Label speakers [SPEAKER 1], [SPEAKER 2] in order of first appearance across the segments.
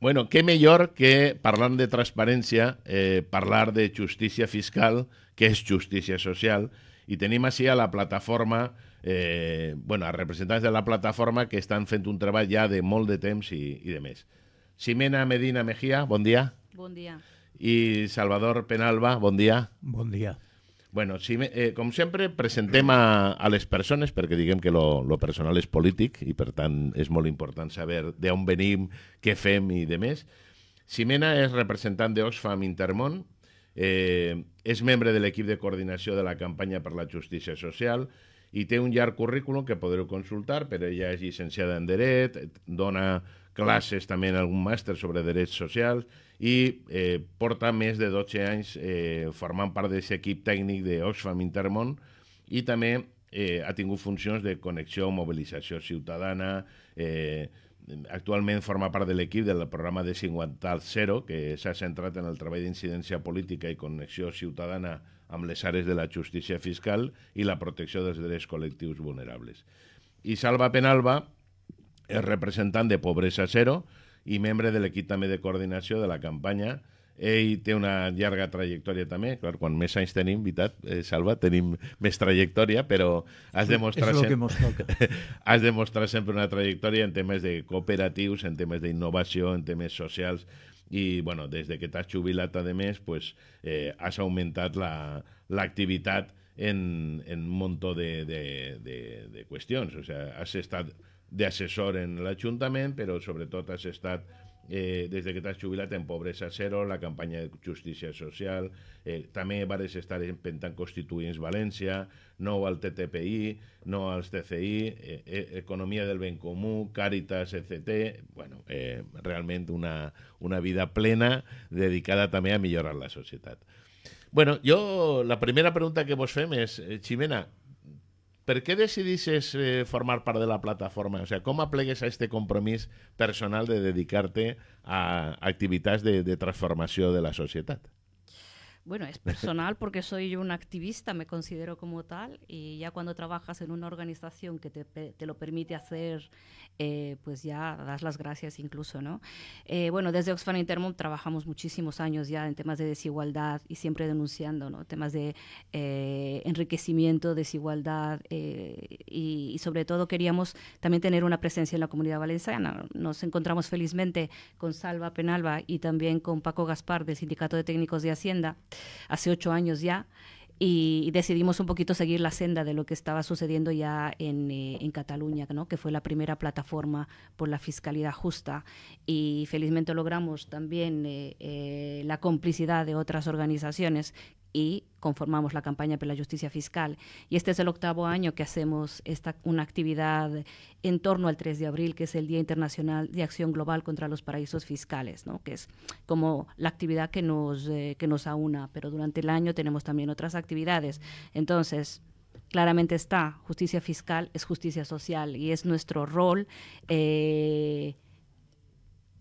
[SPEAKER 1] Bueno, què millor que parlant de transparència, eh, parlar de justícia fiscal, que és justícia social, i tenim així a la plataforma, eh, bueno, a representants de la plataforma que estan fent un treball ja de molt de temps i, i de més. Ximena Medina Mejía, bon dia. Bon dia. I Salvador Penalba, bon dia. Bon dia. Bueno, si me, eh, com sempre, presentem a, a les persones, perquè diguem que lo, lo personal és polític i, per tant, és molt important saber d'on venim, què fem i de més. Ximena és representant d'Oxfam Intermón, eh, és membre de l'equip de coordinació de la campanya per la justícia social i té un llarg currículum que podreu consultar, però ella és llicenciada en Dret, dona també en algun màster sobre drets socials i eh, porta més de 12 anys eh, formant part d'aquest equip tècnic d'Oxfam Intermont i també eh, ha tingut funcions de connexió, mobilització ciutadana, eh, actualment forma part de l'equip del programa de 50 al 0, que s'ha centrat en el treball d'incidència política i connexió ciutadana amb les àrees de la justícia fiscal i la protecció dels drets col·lectius vulnerables. I Salva Penalba és representant de Pobresa Zero i membre de l'equip també de coordinació de la campanya. Ell té una llarga trajectòria també, clar, quan més anys tenim, veritat, eh, Salva, tenim més trajectòria, però has demostrat, sí, sempre, que has demostrat sempre una trajectòria en temes de cooperatius, en temes d'innovació, en temes socials, i bueno, des de que t'has jubilat a més pues, eh, has augmentat l'activitat la, en, en un munt de, de, de, de qüestions. O sigui, has estat d'assessor en l'Ajuntament, però sobretot has estat eh, des de que t'has jubilat en Pobresa Zero, la campanya de justícia social, eh, també vares estar en Pentan Constituents València, no al TTPI, no als TCI, eh, eh, Economia del Ben Comú, Càritas, etc. Bueno, eh, realment una, una vida plena dedicada també a millorar la societat. Bueno, jo la primera pregunta que vos fem és, eh, Ximena, per què decidissis eh, formar part de la plataforma? O sigui, com aplegues a este compromís personal de dedicar-te a activitats de, de transformació de la societat?
[SPEAKER 2] bueno, es personal porque soy yo un activista, me considero como tal, y ya cuando trabajas en una organización que te, te lo permite hacer, eh, pues ya das las gracias incluso, ¿no? Eh, bueno, desde Oxfam Intermont trabajamos muchísimos años ya en temas de desigualdad y siempre denunciando, ¿no? Temas de eh, enriquecimiento, desigualdad, y, y, sobre todo queríamos también tener una presencia en la comunidad valenciana. Nos encontramos felizmente con Salva Penalba y también con Paco Gaspar del Sindicato de Técnicos de Hacienda hace ocho años ya, y decidimos un poquito seguir la senda de lo que estaba sucediendo ya eh, en, Cataluña, ¿no? que fue la primera plataforma por la fiscalidad justa. Y felizmente logramos también eh, eh, la complicidad de otras organizaciones y conformamos la campaña por la justicia fiscal. Y este es el octavo año que hacemos esta, una actividad en torno al 3 de abril, que es el Día Internacional de Acción Global contra los Paraísos Fiscales, ¿no? que es como la actividad que nos, eh, nos aúna, pero durante el año tenemos también otras actividades. Entonces, claramente está, justicia fiscal es justicia social y es nuestro rol. Eh,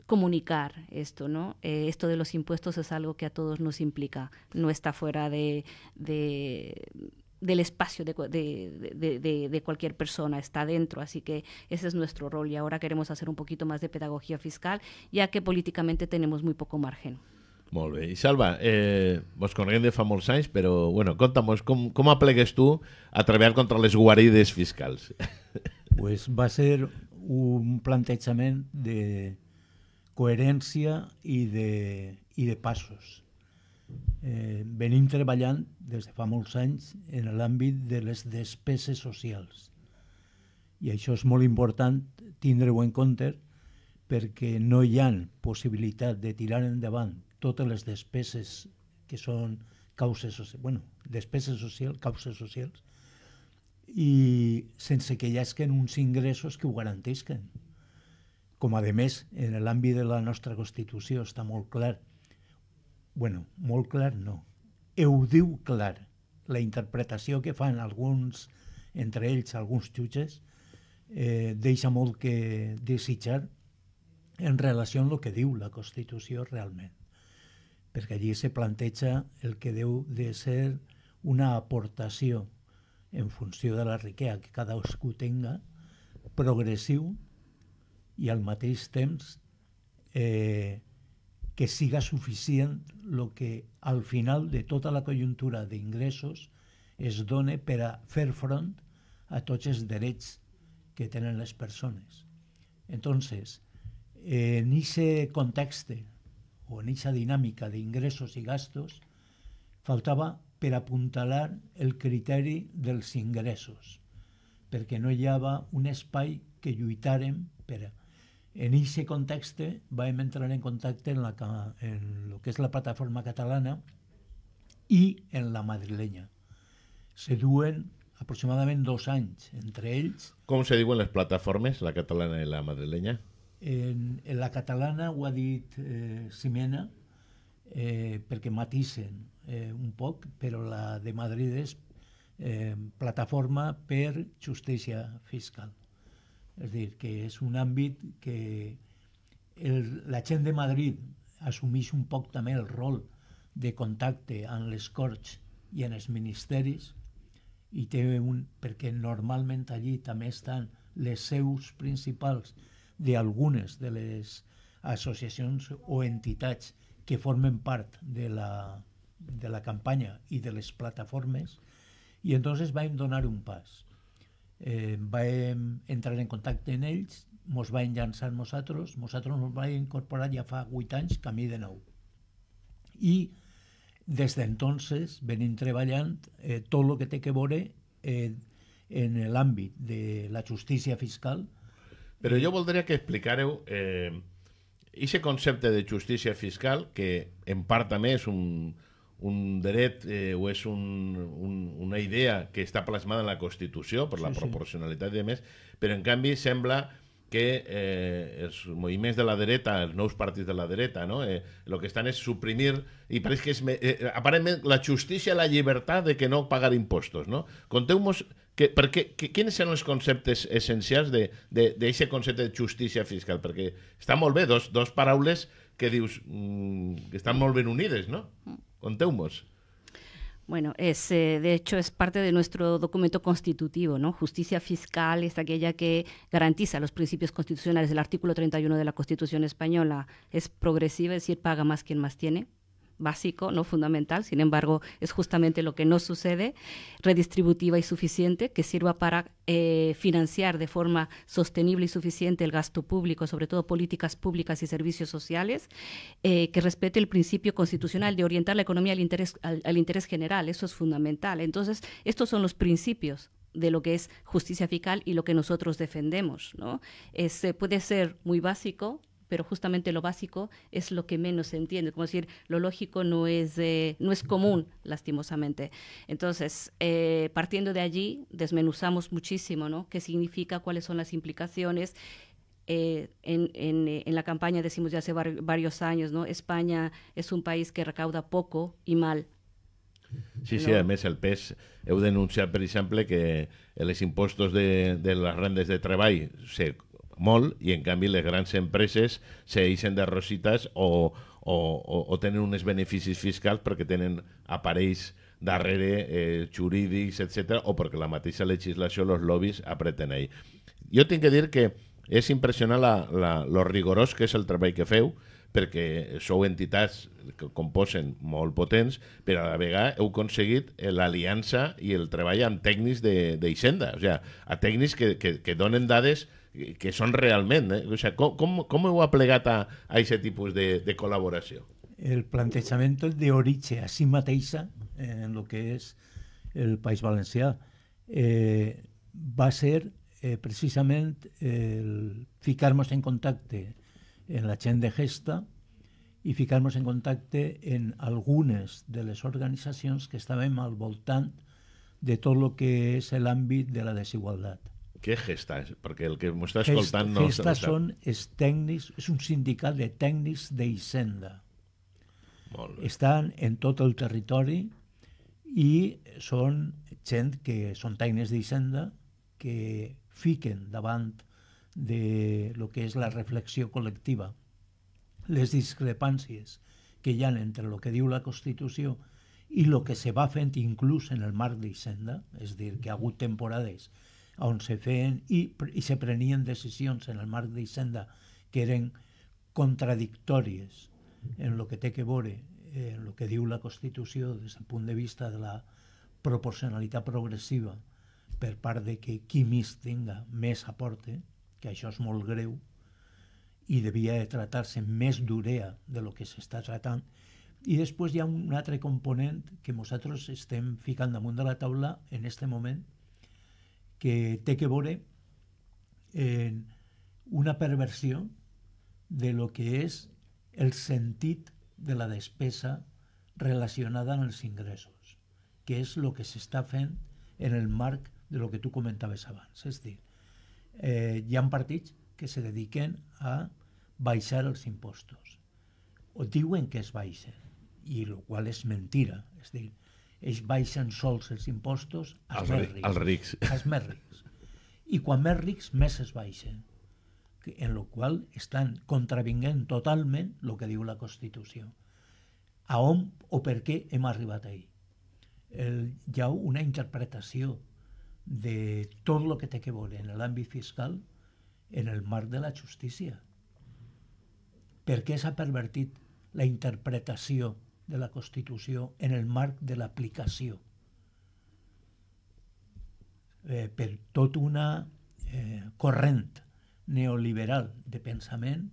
[SPEAKER 2] comunicar esto, ¿no? Eh, esto de los impuestos es algo que a todos nos implica, no está fuera de, del espacio de, cualquier persona, está dentro. Así que ese es nuestro rol y ahora queremos hacer un poquito más de pedagogía fiscal, ya que políticamente tenemos muy poco margen.
[SPEAKER 1] Molt y Salva, eh, vos coneguem de fa molts pero, bueno, contamos ¿cómo aplegues tú a treballar contra las guarides fiscales? Pues
[SPEAKER 3] va a ser un planteamiento de, coherència i de, i de passos. Eh, venim treballant des de fa molts anys en l'àmbit de les despeses socials. I això és molt important tindre-ho en compte perquè no hi ha possibilitat de tirar endavant totes les despeses que són causes socials, bueno, despeses socials, causes socials, i sense que hi hagi uns ingressos que ho garanteixen com a més en l'àmbit de la nostra Constitució està molt clar. bueno, molt clar no. Ho diu clar. La interpretació que fan alguns, entre ells alguns jutges, eh, deixa molt que desitjar en relació amb el que diu la Constitució realment. Perquè allí se planteja el que deu de ser una aportació en funció de la riquea que cadascú tenga, progressiu i al mateix temps eh, que siga suficient el que al final de tota la conjuntura d'ingressos es done per a fer front a tots els drets que tenen les persones. Entonces, eh, en aquest context o en aquesta dinàmica d'ingressos i gastos, faltava per apuntalar el criteri dels ingressos, perquè no hi havia un espai que lluitàrem per a en ese contexto vam entrar en contacte en, la, en lo que es la plataforma catalana i en la madrilenya. Se duen aproximadament dos anys entre ells.
[SPEAKER 1] Com se diuen les plataformes, la catalana i la madrilenya?
[SPEAKER 3] En, en la catalana ho ha dit eh, Simena, eh, perquè matisen eh, un poc, però la de Madrid és eh, plataforma per justícia fiscal. És dir, que és un àmbit que el, la gent de Madrid assumeix un poc també el rol de contacte amb les corts i en els ministeris i té un, perquè normalment allí també estan les seus principals d'algunes de les associacions o entitats que formen part de la, de la campanya i de les plataformes i entonces vam donar un pas eh, vam entrar en contacte amb ells, mos van llançar nosaltres, nosaltres ens vam incorporar ja fa 8 anys, camí de nou. I des d'entonces venim treballant eh, tot el que té que veure eh, en l'àmbit de la justícia fiscal. Però jo
[SPEAKER 1] voldria que explicareu eh, aquest concepte de justícia fiscal, que en part també és un, un dret eh, o és un, un, una idea que està plasmada en la Constitució per la sí, proporcionalitat sí. i més, però en canvi sembla que eh, els moviments de la dreta, els nous partits de la dreta, no? eh, el que estan és suprimir, i pareix que és, eh, aparentment, la justícia la llibertat de que no pagar impostos. No? Conteu-nos que, perquè, que, quins són els conceptes essencials d'aquest concepte de justícia fiscal, perquè està molt bé, dos, dos paraules que dius mm, que estan molt ben unides, no? Mm. con
[SPEAKER 2] Bueno, es, eh, de hecho es parte de nuestro documento constitutivo, ¿no? Justicia fiscal es aquella que garantiza los principios constitucionales del artículo 31 de la Constitución española. Es progresiva, es decir, paga más quien más tiene básico, no fundamental, sin embargo, es justamente lo que no sucede, redistributiva y suficiente, que sirva para eh, financiar de forma sostenible y suficiente el gasto público, sobre todo políticas públicas y servicios sociales, eh, que respete el principio constitucional de orientar la economía al interés, al, interés general, eso es fundamental. Entonces, estos son los principios de lo que es justicia fiscal y lo que nosotros defendemos. ¿no? Eh, puede ser muy básico, pero justamente lo básico es lo que menos se entiende, como decir, lo lógico no es, eh, no es común, lastimosamente. Entonces, eh, partiendo de allí, desmenuzamos muchísimo, ¿no? ¿Qué significa? ¿Cuáles son las implicaciones? Eh, en, la campaña decimos ya hace varios años, ¿no? España es un país que recauda poco y mal.
[SPEAKER 1] Sí, sí, además el PES He denunciado, por ejemplo, que los impuestos de, las grandes de trabajo... se molt i en canvi les grans empreses s'eixen de rosites o, o, o, o tenen uns beneficis fiscals perquè tenen aparells darrere eh, jurídics, etc o perquè la mateixa legislació, els lobbies, apreten ell. Jo tinc que dir que és impressionant la, la, lo rigorós que és el treball que feu, perquè sou entitats que composen molt potents, però a la vegada heu aconseguit eh, l'aliança i el treball amb tècnics d'Hisenda, o sigui, a tècnics que, que, que donen dades que són realment. Eh? O sea, com, com, com heu aplegat a aquest tipus de, de col·laboració?
[SPEAKER 3] El plantejament de Oritxe a si mateixa eh, en el que és el País Valencià eh, va ser eh, precisament el ficar-nos en contacte en la gent de gesta i ficar-nos en contacte en algunes de les organitzacions que estàvem al voltant de tot el que és l'àmbit de la desigualtat.
[SPEAKER 1] Què gesta? Perquè el que m'ho està escoltant Gesta, no... Gesta no són
[SPEAKER 3] els tècnics, és un sindicat de tècnics d'Hisenda. Estan en tot el territori i són gent que són tècnics d'Hisenda que fiquen davant de lo que és la reflexió col·lectiva les discrepàncies que hi ha entre el que diu la Constitució i el que se va fent inclús en el marc d'Hisenda, és dir, que ha hagut temporades on se feien i, i se prenien decisions en el marc d'Hisenda que eren contradictòries en el que té que veure en el que diu la Constitució des del punt de vista de la proporcionalitat progressiva per part de que qui més tinga més aporte, que això és molt greu, i devia de tratar-se més d'urea de lo que s'està tratant, i després hi ha un altre component que nosaltres estem ficant damunt de la taula en este moment, que té que veure en una perversió de lo que és el sentit de la despesa relacionada amb els ingressos, que és el que s'està fent en el marc de lo que tu comentaves abans. És dir, eh, hi ha partits que se dediquen a baixar els impostos. O diuen que es baixen, i el qual és mentira. És dir, ells baixen sols els impostos als, més rics, als rics. Als més rics. I quan més rics, més es baixa. En la qual estan contravinguent totalment el que diu la Constitució. A on o per què hem arribat ahir? El, hi ha una interpretació de tot el que té que veure en l'àmbit fiscal en el marc de la justícia. Per què s'ha pervertit la interpretació de la Constitució en el marc de l'aplicació eh, per tot una eh, corrent neoliberal de pensament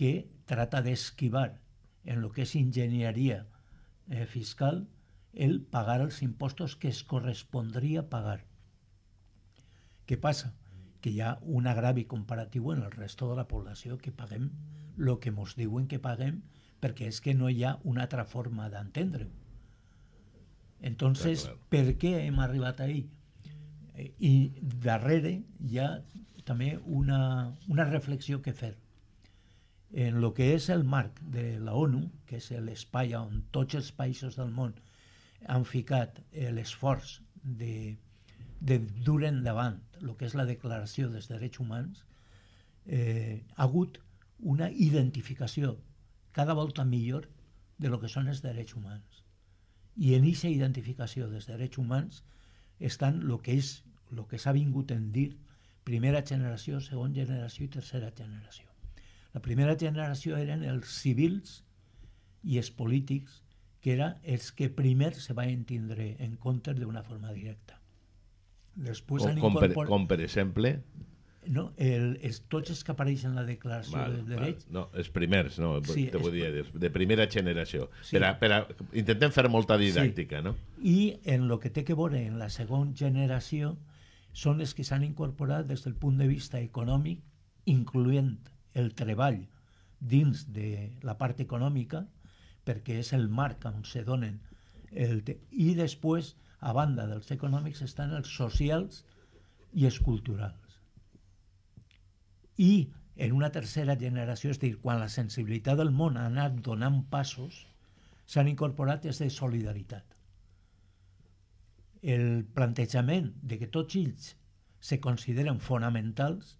[SPEAKER 3] que trata d'esquivar en lo que és enginyeria eh, fiscal el pagar els impostos que es correspondria pagar. Què passa? Que hi ha un agravi comparatiu en el resto de la població que paguem el que ens diuen que paguem perquè és que no hi ha una altra forma d'entendre-ho. Entonces, per què hem arribat ahí? I darrere hi ha també una, una reflexió que fer. En el que és el marc de la ONU, que és l'espai on tots els països del món han ficat l'esforç de, de dur endavant el que és la Declaració dels Drets Humans, eh, ha hagut una identificació cada volta millor de lo que són els drets humans. I en aquesta identificació dels drets humans estan el que és el que s'ha vingut en dir primera generació, segona generació i tercera generació. La primera generació eren els civils i els polítics, que eren els que primer se van entendre en compte d'una forma directa. Després com, com, per,
[SPEAKER 1] com per exemple?
[SPEAKER 3] No, el, els, tots els que apareixen en la declaració val, de drets... No,
[SPEAKER 1] els primers, no, sí, te vull dir, de primera generació. Sí. Per a, per a, intentem fer molta didàctica, sí. no?
[SPEAKER 3] I en el que té que veure en la segona generació són els que s'han incorporat des del punt de vista econòmic, incloent el treball dins de la part econòmica, perquè és el marc on se donen el te i després a banda dels econòmics estan els socials i els culturals i en una tercera generació, és dir, quan la sensibilitat del món ha anat donant passos, s'han incorporat des de solidaritat. El plantejament de que tots ells se consideren fonamentals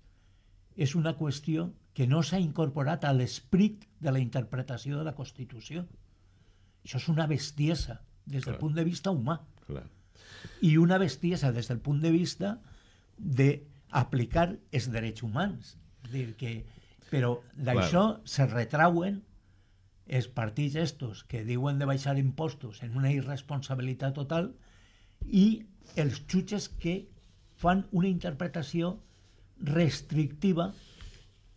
[SPEAKER 3] és una qüestió que no s'ha incorporat a l'esprit de la interpretació de la Constitució. Això és una bestiesa des del Clar. punt de vista humà. Clar. I una bestiesa des del punt de vista d'aplicar els drets humans. Dir que... Però d'això bueno. se retrauen els partits estos que diuen de baixar impostos en una irresponsabilitat total i els xutxes que fan una interpretació restrictiva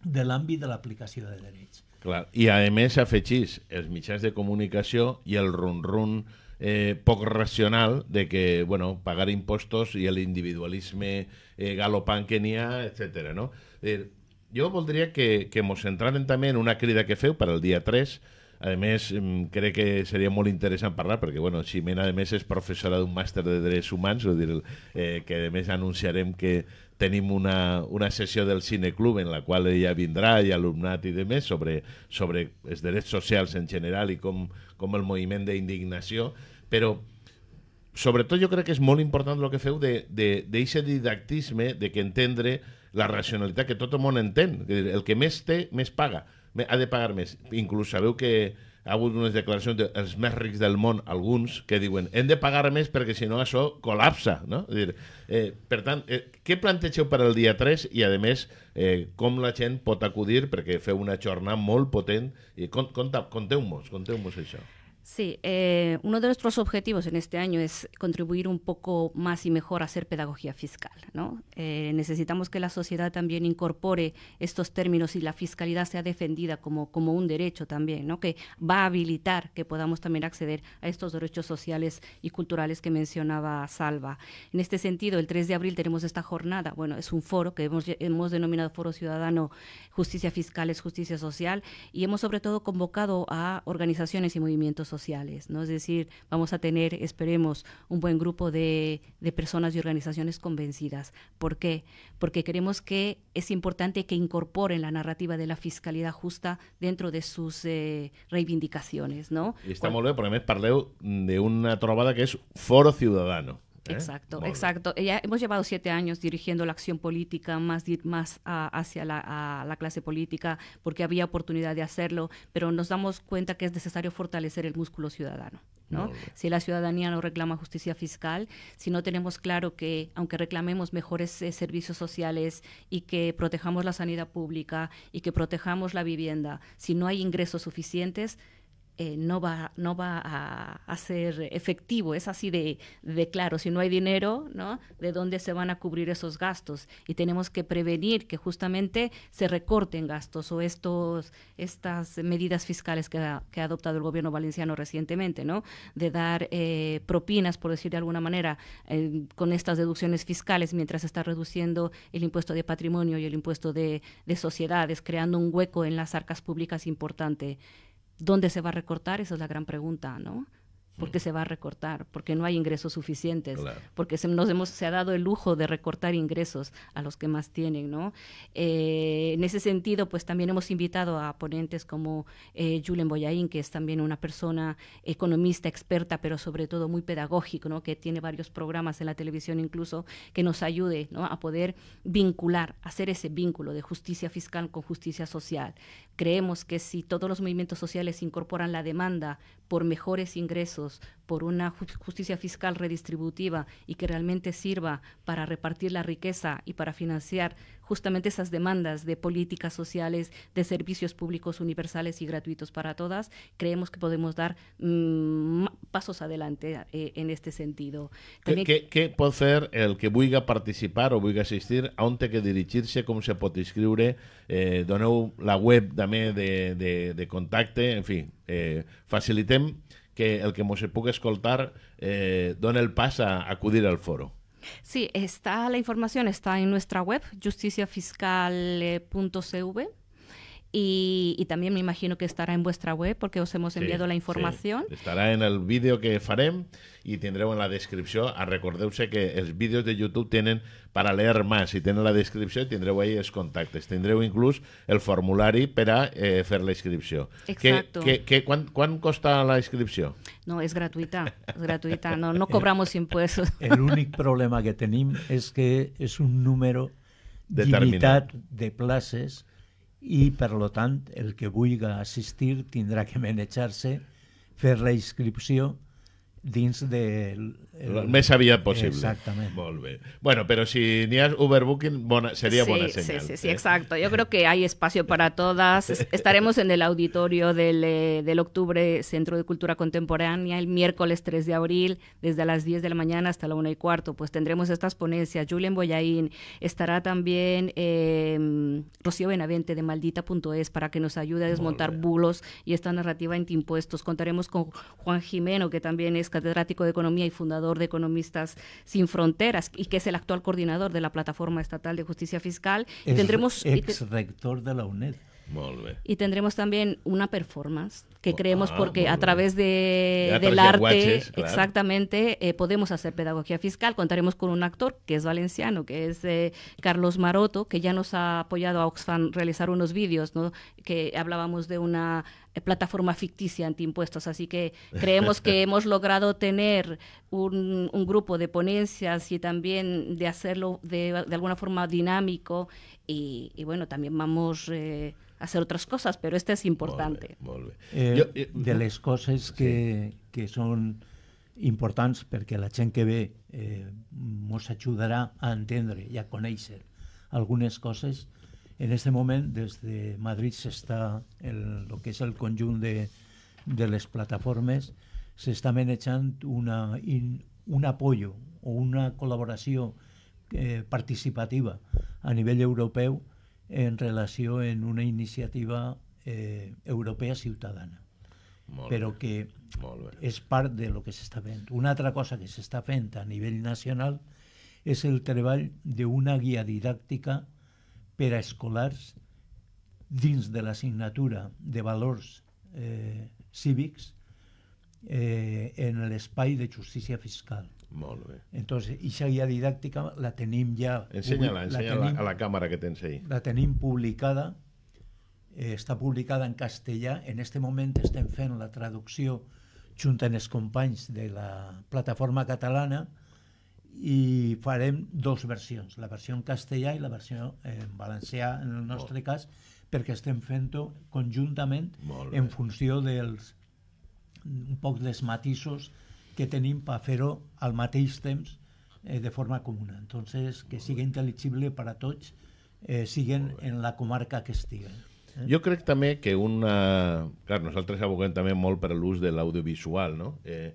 [SPEAKER 3] de l'àmbit de l'aplicació de drets.
[SPEAKER 1] Clar. I a més afegís els mitjans de comunicació i el run-run eh, poc racional de que, bueno, pagar impostos i l'individualisme eh, galopant que n'hi ha, etc. no? Eh, jo voldria que, que mos centraren també en una crida que feu per al dia 3, a més, crec que seria molt interessant parlar, perquè bueno, Ximena, a més, és professora d'un màster de drets humans, dir, eh, que a més anunciarem que tenim una, una sessió del Cineclub en la qual ella vindrà i alumnat i demés sobre, sobre els drets socials en general i com, com el moviment d'indignació, però sobretot jo crec que és molt important el que feu d'aquest didactisme, de que entendre la racionalitat que tot el món entén. El que més té, més paga. Ha de pagar més. Inclús sabeu que ha hagut unes declaracions dels de, més rics del món, alguns, que diuen hem de pagar més perquè si no això col·lapsa. No? És dir, eh, per tant, eh, què plantegeu per al dia 3 i, a més, eh, com la gent pot acudir perquè feu una jornada molt potent. i Conteu-nos, conteu-nos això.
[SPEAKER 2] Sí, eh, uno de nuestros objetivos en este año es contribuir un poco más y mejor a hacer pedagogía fiscal. ¿no? Eh, necesitamos que la sociedad también incorpore estos términos y la fiscalidad sea defendida como, como un derecho también, ¿no? que va a habilitar que podamos también acceder a estos derechos sociales y culturales que mencionaba Salva. En este sentido, el 3 de abril tenemos esta jornada. Bueno, es un foro que hemos, hemos denominado Foro Ciudadano Justicia Fiscal es Justicia Social y hemos sobre todo convocado a organizaciones y movimientos sociales ¿no? Es decir, vamos a tener, esperemos, un buen grupo de, personas y organizaciones convencidas. ¿Por qué? Porque creemos que es importante que incorporen la narrativa de la fiscalidad justa dentro de sus eh, reivindicaciones. no? Y estamos
[SPEAKER 1] luego porque una que es Foro Ciudadano. ¿eh? Exacto, exacto.
[SPEAKER 2] hemos llevado siete años dirigiendo la acción política más, más ah, hacia la, clase política porque había oportunidad de hacerlo, pero nos damos cuenta que es necesario fortalecer el músculo ciudadano. ¿no? Si la ciudadanía no reclama justicia fiscal, si no tenemos claro que aunque reclamemos mejores eh, servicios sociales y que protejamos la sanidad pública y que protejamos la vivienda, si no hay ingresos suficientes, eh, no, va, no va a, ser efectivo. Es así de, de, claro, si no hay dinero, ¿no? ¿De dónde se van a cubrir esos gastos? Y tenemos que prevenir que justamente se recorten gastos o estos, estas medidas fiscales que ha, que ha adoptado el gobierno valenciano recientemente, ¿no? De dar eh, propinas, por decir de alguna manera, eh, con estas deducciones fiscales mientras se está reduciendo el impuesto de patrimonio y el impuesto de, de sociedades, creando un hueco en las arcas públicas importante. ¿Dónde se va a recortar? Esa es la gran pregunta, ¿no? porque se va a recortar, porque no hay ingresos suficientes, porque se, nos hemos, se ha dado el lujo de recortar ingresos a los que más tienen, ¿no? Eh, en ese sentido, pues también hemos invitado a ponentes como eh, Julen Boyain, que es también una persona economista, experta, pero sobre todo muy pedagógico, ¿no? Que tiene varios programas en la televisión incluso, que nos ayude, A poder vincular, hacer ese vínculo de justicia fiscal con justicia social. Creemos que si todos los movimientos sociales incorporan la demanda por mejores ingresos, por una justicia fiscal redistributiva y que realmente sirva para repartir la riqueza y para financiar justamente esas demandas de políticas sociales, de servicios públicos universales y gratuitos para todas, creemos que podemos dar mm, pasos adelante eh, en este sentido. ¿Qué,
[SPEAKER 1] puede hacer el que a participar o vuelva asistir, a ¿Aún que dirigirse? como se puede inscribir? eh, la web también de, contacto? en fin, eh, que el que mos puc escoltar eh, dona el pas a acudir al foro.
[SPEAKER 2] Sí, está la información está en nuestra web justiciafiscal.cv eh, Y, y, también me imagino que estará en vuestra web porque os hemos enviado sí, la información. Sí.
[SPEAKER 1] Estará en el vídeo que farem i tindreu en la descripció. Ah, Recordeu-se que els vídeos de YouTube tenen para leer més i tenen la descripció i ahí els contactes. Tindreu incluso el formulari per a eh, fer la inscripció. Exacto. ¿Cuánto que, costa la inscripció?
[SPEAKER 2] No, és gratuïta. És gratuïta. No, no eh, cobramos impuestos. único
[SPEAKER 3] problema que tenim és que és un número limitat de places i, per lo tant, el que vulgui assistir tindrà que manejar-se, fer la inscripció dins de... El, había posible. aviat
[SPEAKER 1] Bueno, pero si niás overbooking, sería buena señal. Sí, sí, sí,
[SPEAKER 2] exacto. Yo creo que hay espacio para todas. Estaremos en el auditorio eh, del, octubre Centro de Cultura Contemporánea el miércoles 3 de abril, desde las 10 de la mañana hasta la 1 y cuarto. Pues tendremos estas ponencias. julien Boyaín estará también em, Rocío Benavente de Maldita.es para que nos ayude a desmontar bulos y esta narrativa impuestos. Contaremos con Juan Jimeno, que también es catedrático de Economía y fundador de Economistas Sin Fronteras, y que es el actual coordinador de la Plataforma Estatal de Justicia Fiscal. y tendremos, ex
[SPEAKER 3] rector de la UNED.
[SPEAKER 2] Y tendremos también una performance que oh, creemos ah, porque a través de, del arte, exactamente, eh, podemos hacer pedagogía fiscal. Contaremos con un actor que es valenciano, que es eh, Carlos Maroto, que ya nos ha apoyado a Oxfam realizar unos vídeos, ¿no? que hablábamos de una eh, plataforma ficticia antiimpuestos. Así que creemos que hemos logrado tener un, grupo de ponencias y también de hacerlo de, alguna forma dinámico y, bueno, también vamos... Eh, a hacer otras cosas, pero este es importante.
[SPEAKER 3] Eh, de las cosas que, son que porque importantes la gente que ve eh, a entender y a conocer algunas cosas... En este moment, des de Madrid s'està, el, el que és el conjunt de, de les plataformes, s'està manejant una, in, un apoyo o una col·laboració eh, participativa a nivell europeu en relació en una iniciativa eh, europea ciutadana. Molt bé. però que Molt bé. és part de lo que s'està fent. Una altra cosa que s'està fent a nivell nacional és el treball d'una guia didàctica per a escolars dins de l'assignatura de valors eh, cívics eh, en l'espai de justícia fiscal. Molt bé. Entonces, aquesta guia didàctica la tenim ja... Ensenya-la, ensenya la, tenim, a la càmera que tens ahí. La tenim publicada, eh, està publicada en castellà. En este moment estem fent la traducció junt amb els companys de la plataforma catalana, i farem dues versions, la versió en castellà i la versió en valencià, en el nostre oh. cas, perquè estem fent-ho conjuntament en funció dels un poc dels matisos que tenim per fer-ho al mateix temps eh, de forma comuna. Entonces, que sigui intel·ligible per a tots, eh, siguen en la comarca que estiguen. Eh? Jo
[SPEAKER 1] crec també que una... Clar, nosaltres aboguem també molt per l'ús de l'audiovisual, no? Eh,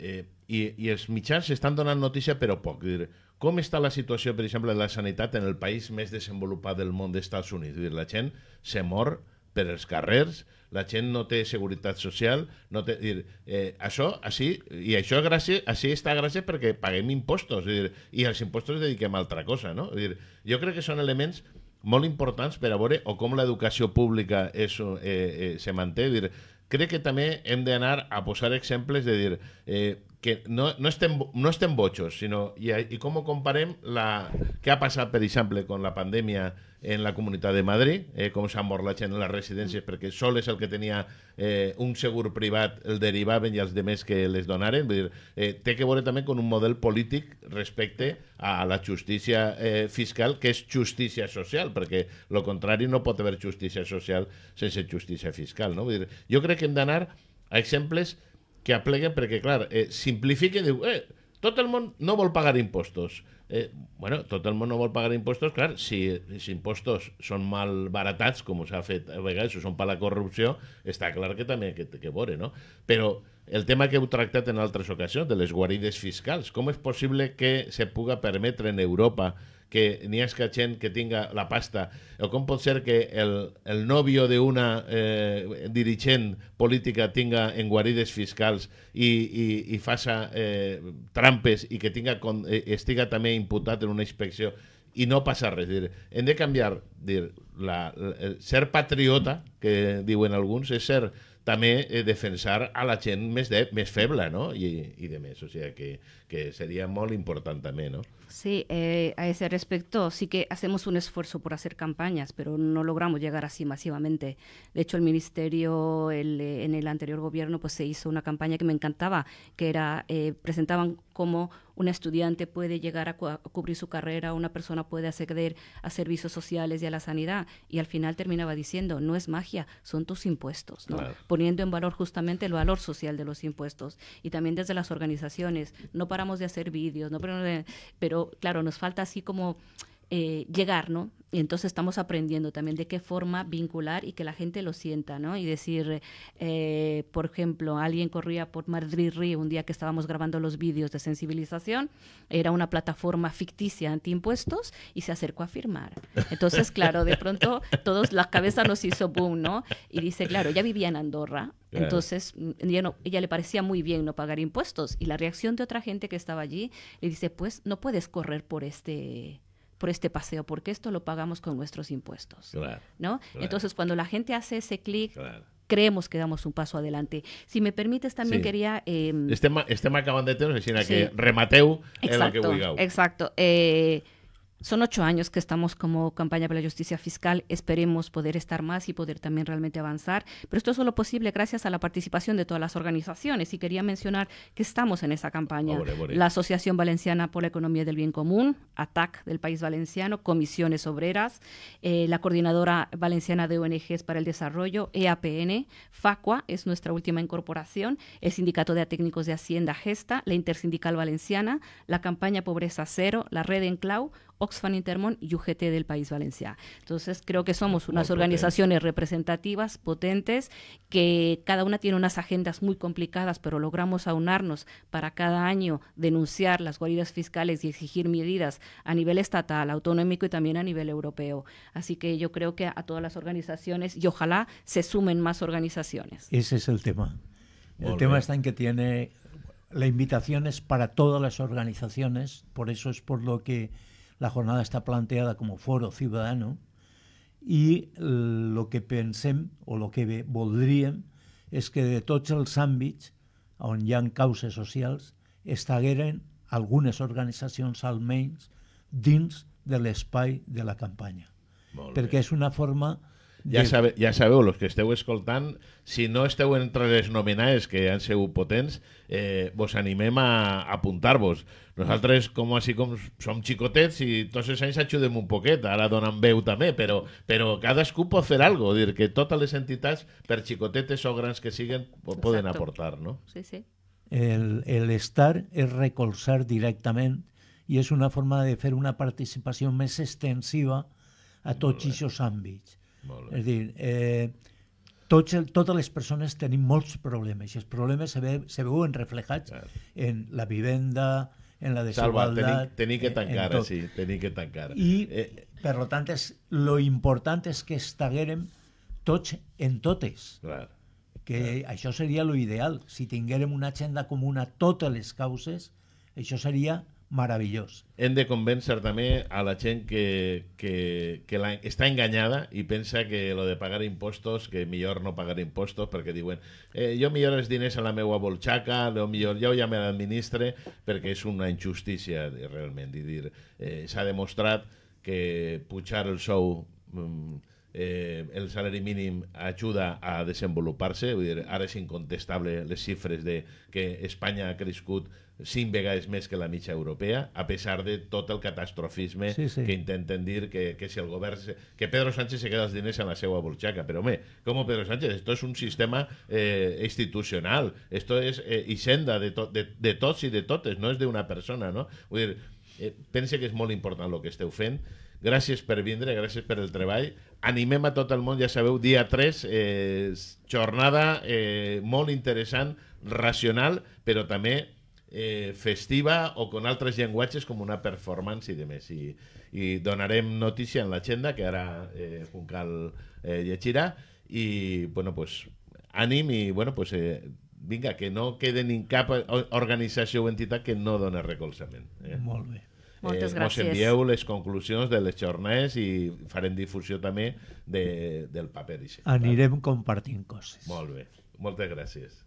[SPEAKER 1] eh, i, i els mitjans estan donant notícia però poc. Dir, com està la situació, per exemple, de la sanitat en el país més desenvolupat del món dels Estats Units? Dir, la gent se mor per els carrers, la gent no té seguretat social, no té, dir, eh, això, així, i això gràcies, així està gràcies perquè paguem impostos, dir, i els impostos dediquem a altra cosa, no? Dir, jo crec que són elements molt importants per a veure o com l'educació pública és, eh, eh, se manté. Dir, crec que també hem d'anar a posar exemples de dir eh, que no, no, estem, no estem bojos, sinó i, i com ho comparem la, què ha passat, per exemple, amb la pandèmia en la Comunitat de Madrid, eh, com s'ha mort la gent en les residències perquè sol és el que tenia eh, un segur privat, el derivaven i els demés que les donaren. Vull dir, eh, té que veure també amb un model polític respecte a la justícia eh, fiscal, que és justícia social, perquè el contrari no pot haver justícia social sense justícia fiscal. No? Vull dir, jo crec que hem d'anar a exemples que aplega perquè, clar, eh, simplifica i diu eh, tot el món no vol pagar impostos. Eh, bueno, tot el món no vol pagar impostos, clar, si els impostos són mal baratats, com s'ha fet a vegades, o són per la corrupció, està clar que també que, que vore, no? Però el tema que heu tractat en altres ocasions, de les guarides fiscals, com és possible que se puga permetre en Europa que n'hi ha gent que tinga la pasta, o com pot ser que el, el nòvio d'una eh, dirigent política tinga enguarides fiscals i, i, i faça eh, trampes i que tinga, con, eh, estiga també imputat en una inspecció i no passa res. Dir, hem de canviar. Dir, la, la, ser patriota, que diuen alguns, és ser també eh, defensar a la gent més, de, més feble no? I, i de més. O sigui, que, que seria molt important també. No?
[SPEAKER 2] Sí, eh, a ese respecto sí que hacemos un esfuerzo por hacer campañas, pero no logramos llegar así masivamente. De hecho, el ministerio eh, en el anterior gobierno pues se hizo una campaña que me encantaba, que era eh, presentaban cómo un estudiante puede llegar a, cubrir su carrera, una persona puede acceder a servicios sociales y a la sanidad, y al final terminaba diciendo, no es magia, son tus impuestos, ¿no? poniendo en valor justamente el valor social de los impuestos. Y también desde las organizaciones, no paramos de hacer vídeos, no pero claro, nos falta así como eh, llegar, ¿no? Y entonces estamos aprendiendo también de qué forma vincular y que la gente lo sienta, ¿no? Y decir, eh, por ejemplo, alguien corría por Madrid Río un día que estábamos grabando los vídeos de sensibilización, era una plataforma ficticia antiimpuestos y se acercó a firmar. Entonces, claro, de pronto todos la cabeza nos hizo boom, ¿no? Y dice, claro, ya vivía en Andorra, Entonces, mm, ella, le parecía muy bien no pagar impuestos. Y la reacción de otra gente que estaba allí le dice, pues no puedes correr por este por este paseo, porque esto lo pagamos con nuestros impuestos. ¿no? Entonces, cuando la gente hace ese clic, creemos que damos un paso adelante. Si me permites, también quería... Em, este,
[SPEAKER 1] este acaban de tener, que remateu en lo que
[SPEAKER 2] Exacto. Eh, son ocho años que estamos como campaña para la justicia fiscal. Esperemos poder estar más y poder también realmente avanzar. Pero esto es solo posible gracias a la participación de todas las organizaciones. Y quería mencionar que estamos en esa campaña. La Asociación Valenciana por la Economía del Bien Común, ATAC del País Valenciano, Comisiones Obreras, eh, la Coordinadora Valenciana de ONGs para el Desarrollo, EAPN, FACUA es nuestra última incorporación, el Sindicato de Técnicos de Hacienda, GESTA, la Intersindical Valenciana, la Campaña Pobreza Cero, la Red Enclau, Oxfam Intermón y UGT del País Valenciano. Entonces, creo que somos unas organizaciones representativas, potentes, que cada una tiene unas agendas muy complicadas, pero logramos aunarnos para cada año denunciar las guaridas fiscales y exigir medidas a nivel estatal, autonómico y también a nivel europeo. Así que yo creo que a todas las organizaciones, y ojalá se sumen más organizaciones. Ese es el tema. El tema
[SPEAKER 3] está en que tiene... La invitación es para todas las organizaciones, por eso es por lo que la jornada està planteada a foro ciutadano i lo que pensem o lo que voldríem és que de tots els àmbits on hi han causes socials estagueren algunes organitzacions almenys dins de l'espai de la campanya. Perquè és una forma ja,
[SPEAKER 1] sabe, ja sabeu, els que esteu escoltant, si no esteu entre les nominades que han sigut potents, eh, vos animem a, a apuntar-vos. Nosaltres, com així com som xicotets i tots els anys ajudem un poquet, ara donen veu també, però, però cadascú pot fer alguna cosa, dir que totes les entitats, per xicotetes o grans que siguen, poden Exacto. aportar, no? Sí, sí.
[SPEAKER 3] El, el estar és recolzar directament i és una forma de fer una participació més extensiva a tots aquests àmbits és dir, eh, tots el, totes les persones tenim molts problemes i els problemes se, ve, se veuen reflejats Clar. en la vivenda, en la desigualtat... Salva, tenir, que tancar, sí,
[SPEAKER 1] tenir que tancar. I, eh,
[SPEAKER 3] per tant, és, lo important és que estaguérem tots en totes. Clar que Clar. això seria lo ideal. Si tinguérem una agenda comuna a totes les causes, això seria meravellós.
[SPEAKER 1] Hem de convèncer també a la gent que, que, que la, està enganyada i pensa que lo de pagar impostos, que millor no pagar impostos perquè diuen eh, jo millor els diners a la meva bolxaca, lo millor jo ja me l'administre perquè és una injustícia realment. I dir, eh, s'ha demostrat que pujar el sou mm, eh, el salari mínim ajuda a desenvolupar-se, dir, ara és incontestable les xifres de que Espanya ha crescut cinc vegades més que la mitja europea, a pesar de tot el catastrofisme sí, sí. que intenten dir que, que si el govern... Se, que Pedro Sánchez se queda els diners en la seva butxaca, però home, com Pedro Sánchez, esto és es un sistema eh, institucional, esto és es, eh, hisenda de, to, de, de tots i de totes, no és d'una persona, no? Vull dir, eh, pense que és molt important el que esteu fent, Gràcies per vindre, gràcies per el treball. Animem a tot el món, ja sabeu, dia 3, eh, jornada eh, molt interessant, racional, però també eh, festiva o con altres llenguatges com una performance i de més. I, i donarem notícia en l'agenda que ara eh, Juncal eh, llegirà i, bueno, pues, ànim i, bueno, pues, eh, vinga, que no quede ni cap organització o entitat que no dona recolzament.
[SPEAKER 3] Eh? Molt bé. Moltes eh, gràcies. Ens envieu
[SPEAKER 1] les conclusions de les jornades i farem difusió també de, del paper. Així, Anirem compartint coses. Molt bé. Moltes gràcies.